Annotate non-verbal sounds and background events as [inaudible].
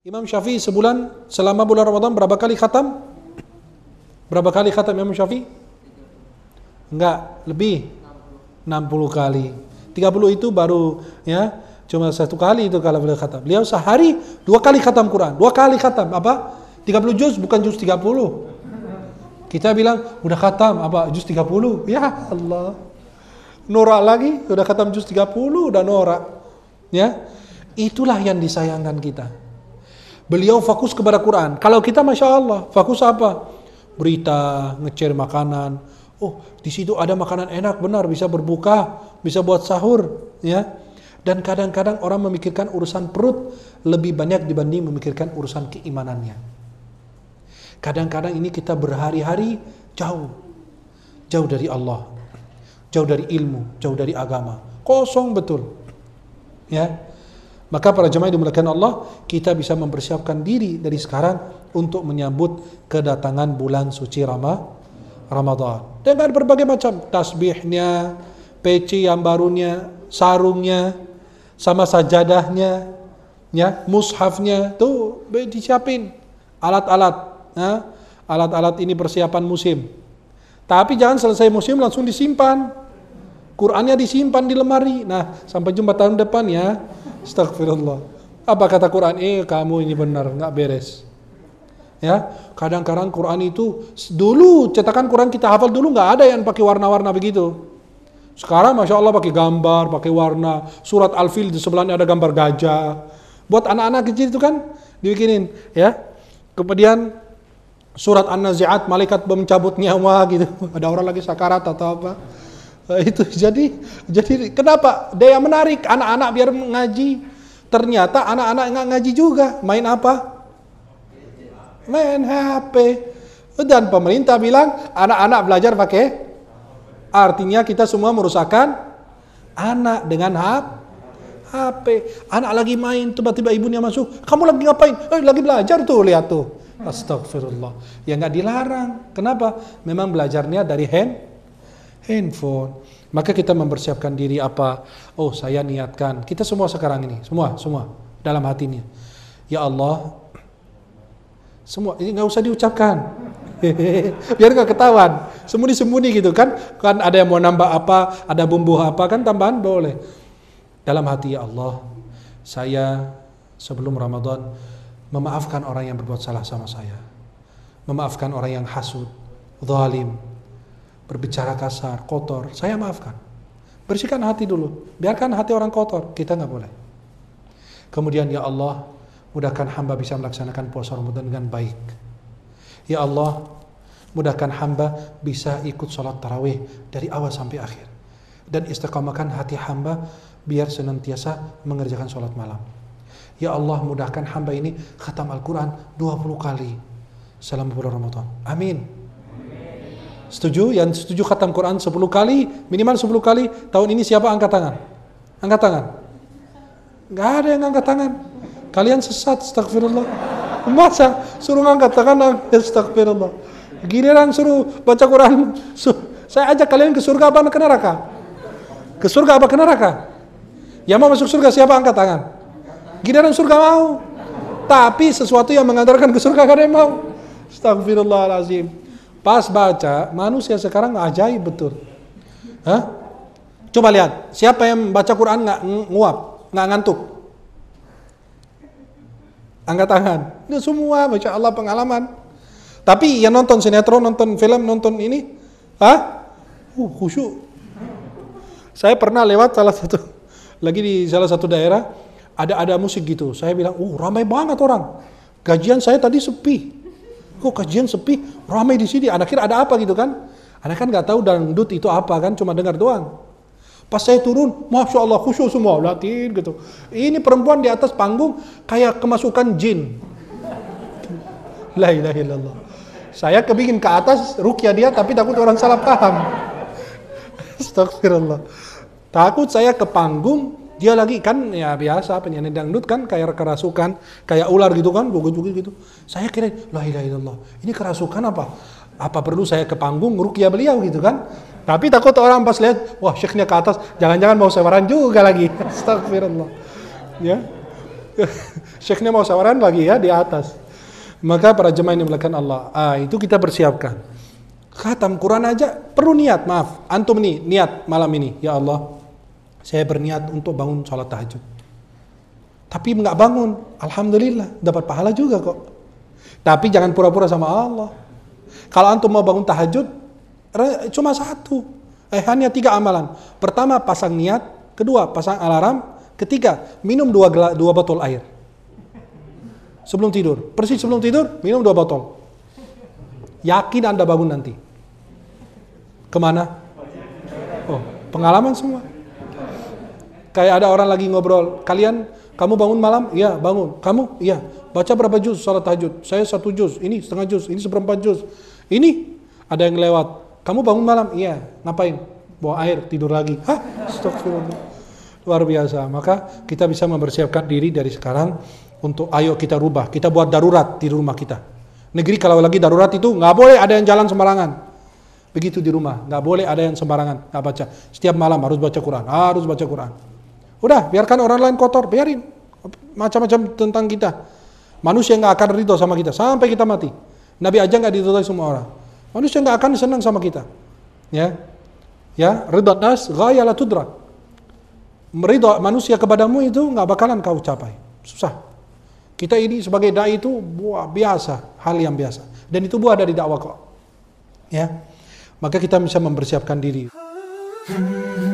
Imam Syafi'i sebulan selama bulan Ramadan berapa kali khatam? Berapa kali khatam Imam Syafi'i? Enggak, lebih 60 kali. 30 itu baru ya cuma satu kali itu kalau beliau khatam. Beliau sehari dua kali khatam Quran, dua kali khatam apa? 30 juz bukan juz 30. Kita bilang udah khatam apa juz 30? Ya Allah. Norak lagi, udah khatam juz 30 udah norak. Ya. Itulah yang disayangkan kita. Beliau fokus kepada Quran. Kalau kita masya Allah fokus apa? Berita, ngecer makanan. Oh, di situ ada makanan enak benar, bisa berbuka, bisa buat sahur, ya. Dan kadang-kadang orang memikirkan urusan perut lebih banyak dibanding memikirkan urusan keimanannya. Kadang-kadang ini kita berhari-hari jauh, jauh dari Allah, jauh dari ilmu, jauh dari agama, kosong betul. Ya, maka para jemaah dimuliakan Allah, kita bisa mempersiapkan diri dari sekarang untuk menyambut kedatangan bulan suci Ramah, Ramadhan. Dengan berbagai macam tasbihnya, peci yang barunya, sarungnya, sama sajadahnya, ya, mushafnya, tuh disiapin alat-alat, alat-alat ini persiapan musim. Tapi jangan selesai musim langsung disimpan. Qurannya disimpan di lemari. Nah, sampai jumpa tahun depan ya. Astagfirullah. Apa kata Quran? Eh, kamu ini benar, nggak beres. Ya, kadang-kadang Quran itu dulu cetakan Quran kita hafal dulu nggak ada yang pakai warna-warna begitu. Sekarang masya Allah pakai gambar, pakai warna. Surat Al-Fil di sebelahnya ada gambar gajah. Buat anak-anak kecil itu kan dibikinin, ya. Kemudian surat An-Nazi'at malaikat mencabut nyawa gitu. [laughs] Ada orang lagi sakarat atau apa. Eh, itu jadi jadi kenapa daya menarik anak-anak biar ngaji ternyata anak-anak nggak ngaji juga main apa main HP dan pemerintah bilang anak-anak belajar pakai artinya kita semua merusakkan anak dengan hp, HP anak lagi main tiba-tiba ibunya masuk kamu lagi ngapain eh, lagi belajar tuh lihat tuh Astagfirullah ya nggak dilarang kenapa memang belajarnya dari hand handphone. Maka kita mempersiapkan diri apa? Oh, saya niatkan. Kita semua sekarang ini, semua, semua dalam hatinya. Ya Allah, semua ini nggak usah diucapkan. [laughs] Biar nggak ketahuan. Sembunyi-sembunyi gitu kan? Kan ada yang mau nambah apa, ada bumbu apa kan tambahan boleh. Dalam hati ya Allah, saya sebelum Ramadan memaafkan orang yang berbuat salah sama saya. Memaafkan orang yang hasud, zalim, berbicara kasar, kotor, saya maafkan. Bersihkan hati dulu, biarkan hati orang kotor, kita nggak boleh. Kemudian ya Allah, mudahkan hamba bisa melaksanakan puasa Ramadan dengan baik. Ya Allah, mudahkan hamba bisa ikut sholat tarawih dari awal sampai akhir. Dan istiqamakan hati hamba biar senantiasa mengerjakan sholat malam. Ya Allah mudahkan hamba ini khatam Al-Quran 20 kali salam bulan Ramadan. Amin. Setuju? Yang setuju khatam Quran 10 kali, minimal 10 kali, tahun ini siapa angkat tangan? Angkat tangan. Gak ada yang angkat tangan. Kalian sesat, astagfirullah. Masa suruh angkat tangan, astagfirullah. Giliran suruh baca Quran, Su saya ajak kalian ke surga apa ke neraka? Ke surga apa ke neraka? Yang mau masuk surga siapa angkat tangan? Giliran surga mau. Tapi sesuatu yang mengantarkan ke surga karena mau. Astagfirullahalazim. Pas baca, manusia sekarang ajaib betul. Hah? Coba lihat, siapa yang baca Quran nggak nguap, nggak ngantuk? Angkat tangan. Itu semua, baca Allah pengalaman. Tapi yang nonton sinetron, nonton film, nonton ini, ah, uh, khusyuk. Saya pernah lewat salah satu, lagi di salah satu daerah, ada ada musik gitu. Saya bilang, uh, ramai banget orang. Gajian saya tadi sepi kok oh, kajian sepi, ramai di sini. Anak kira ada apa gitu kan? Anak kan nggak tahu dangdut itu apa kan, cuma dengar doang. Pas saya turun, masya Allah khusyuk semua, latin gitu. Ini perempuan di atas panggung kayak kemasukan jin. La ilaha illallah. Saya kebingin ke atas rukyah dia tapi takut orang salah paham. Astagfirullah. Takut saya ke panggung dia lagi kan ya biasa penyanyi dangdut kan kayak kerasukan, kayak ular gitu kan, bogo juga gitu. Saya kira la ilaha illallah. Ini kerasukan apa? Apa perlu saya ke panggung rukia beliau gitu kan? Tapi takut orang pas lihat, wah syekhnya ke atas, jangan-jangan mau sewaran juga lagi. [laughs] Astagfirullah. Ya. [laughs] syekhnya mau sewaran lagi ya di atas. Maka para jemaah ini dimuliakan Allah, ah, itu kita persiapkan. Khatam Quran aja perlu niat, maaf. Antum nih niat malam ini, ya Allah. Saya berniat untuk bangun sholat tahajud. Tapi nggak bangun, alhamdulillah dapat pahala juga kok. Tapi jangan pura-pura sama Allah. Kalau antum mau bangun tahajud, cuma satu. Eh, hanya tiga amalan. Pertama, pasang niat. Kedua, pasang alarm. Ketiga, minum dua, gelas dua botol air. Sebelum tidur. Persis sebelum tidur, minum dua botol. Yakin Anda bangun nanti. Kemana? Oh, pengalaman semua. Kayak ada orang lagi ngobrol, kalian kamu bangun malam? Iya, bangun. Kamu? Iya. Baca berapa juz salat tahajud? Saya satu juz, ini setengah juz, ini seperempat juz. Ini ada yang lewat. Kamu bangun malam? Iya. Ngapain? Bawa air, tidur lagi. Hah? Astagfirullah. Luar biasa. Maka kita bisa mempersiapkan diri dari sekarang untuk ayo kita rubah. Kita buat darurat di rumah kita. Negeri kalau lagi darurat itu nggak boleh ada yang jalan sembarangan. Begitu di rumah, nggak boleh ada yang sembarangan, nggak baca. Setiap malam harus baca Quran, harus baca Quran. Udah, biarkan orang lain kotor, biarin. Macam-macam tentang kita. Manusia nggak akan ridho sama kita sampai kita mati. Nabi aja nggak diridhoi semua orang. Manusia nggak akan senang sama kita. Ya, ya ridho nas gaya tudra. Meridho manusia kepadamu itu nggak bakalan kau capai. Susah. Kita ini sebagai dai itu buah biasa, hal yang biasa. Dan itu buah dari dakwah kok. Ya. Maka kita bisa mempersiapkan diri. Hmm.